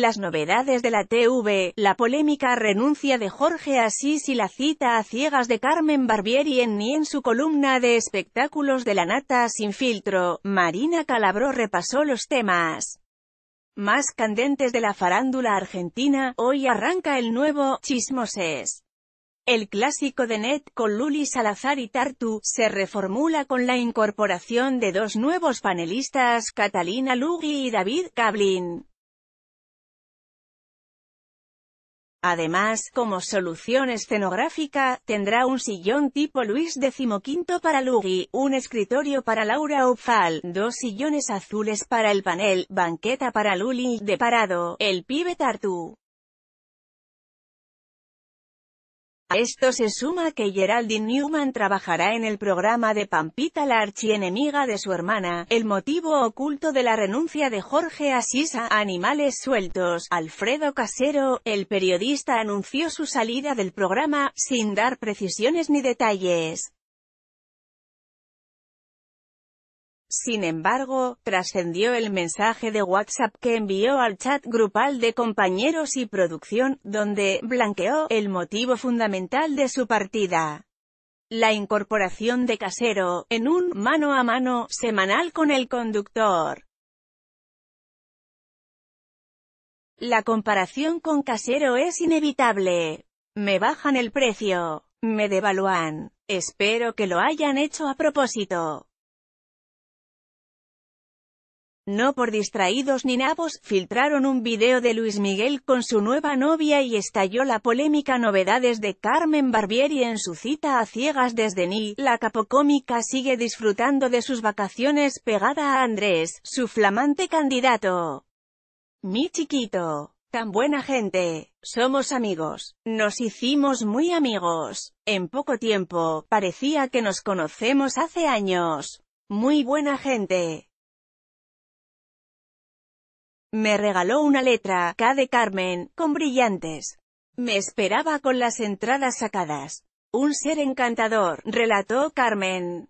Las novedades de la TV, la polémica renuncia de Jorge Asís y la cita a ciegas de Carmen Barbieri en Ni en su columna de espectáculos de la nata sin filtro, Marina Calabró repasó los temas más candentes de la farándula argentina, hoy arranca el nuevo Chismoses. El clásico de Net, con Luli Salazar y Tartu, se reformula con la incorporación de dos nuevos panelistas, Catalina Lugui y David Cablin. Además, como solución escenográfica, tendrá un sillón tipo Luis XV para Lugi, un escritorio para Laura Opfal, dos sillones azules para el panel, banqueta para Luli de Parado, el pibe Tartu. A esto se suma que Geraldine Newman trabajará en el programa de Pampita la archienemiga de su hermana, el motivo oculto de la renuncia de Jorge Asís a Animales Sueltos. Alfredo Casero, el periodista anunció su salida del programa, sin dar precisiones ni detalles. Sin embargo, trascendió el mensaje de WhatsApp que envió al chat grupal de compañeros y producción, donde blanqueó el motivo fundamental de su partida. La incorporación de Casero, en un mano a mano semanal con el conductor. La comparación con Casero es inevitable. Me bajan el precio. Me devalúan. Espero que lo hayan hecho a propósito no por distraídos ni nabos, filtraron un video de Luis Miguel con su nueva novia y estalló la polémica novedades de Carmen Barbieri en su cita a ciegas desde Ni. La capocómica sigue disfrutando de sus vacaciones pegada a Andrés, su flamante candidato. Mi chiquito. Tan buena gente. Somos amigos. Nos hicimos muy amigos. En poco tiempo, parecía que nos conocemos hace años. Muy buena gente. Me regaló una letra, K de Carmen, con brillantes. Me esperaba con las entradas sacadas. Un ser encantador, relató Carmen.